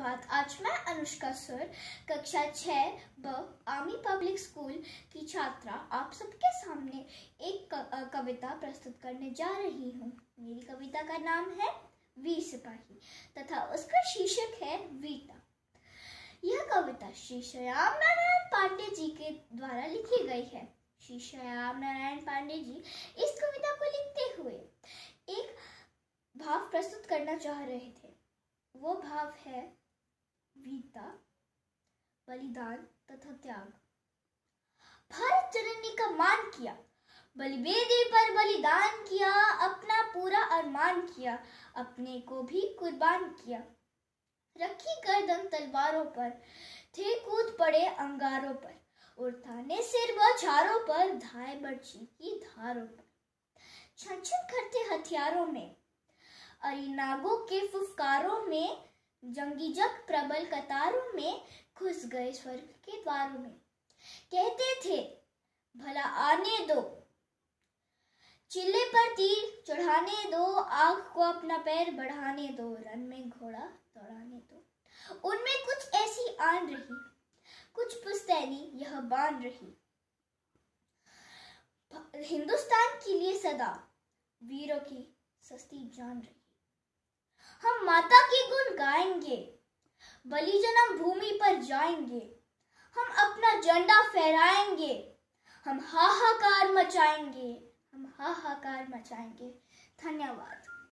प्रभात आज मैं अनुष्का सुर कक्षा छः ब आर्मी पब्लिक स्कूल की छात्रा आप सबके सामने एक कविता प्रस्तुत करने जा रही हूँ मेरी कविता का नाम है वीर सिपाही तथा उसका शीर्षक है वीरता यह कविता श्री श्याम नारायण पांडे जी के द्वारा लिखी गई है श्री श्याम नारायण पांडे जी इस कविता को लिखते हुए एक भाव प्रस्तुत करना चाह रहे थे वो भाव है वीरता बलिदान तथा त्याग भारत जननी का मान किया बलिवेदी पर बलिदान किया अपना पूरा अरमान किया अपने को भी कुर्बान किया रखी गर्दन तलवारों पर थे कूद पड़े अंगारों पर उठाने सिर बौछारों पर धाय बर्ची की धारों पर छन छन करते हथियारों में अरिनागों के फुफकारों में जंगी जग प्रबल कतारों में घुस गए स्वर्ग के द्वारों में कहते थे भला आने दो चिल्ले पर तीर चढ़ाने दो आग को अपना पैर बढ़ाने दो रन में घोड़ा दौड़ाने दो उनमें कुछ ऐसी आन रही कुछ पुस्तैनी यह बान रही हिंदुस्तान के लिए सदा वीरों की सस्ती जान रही हम माता के आएंगे जन्म भूमि पर जाएंगे हम अपना झंडा फहराएंगे हम हाहाकार मचाएंगे हम हाहाकार मचाएंगे धन्यवाद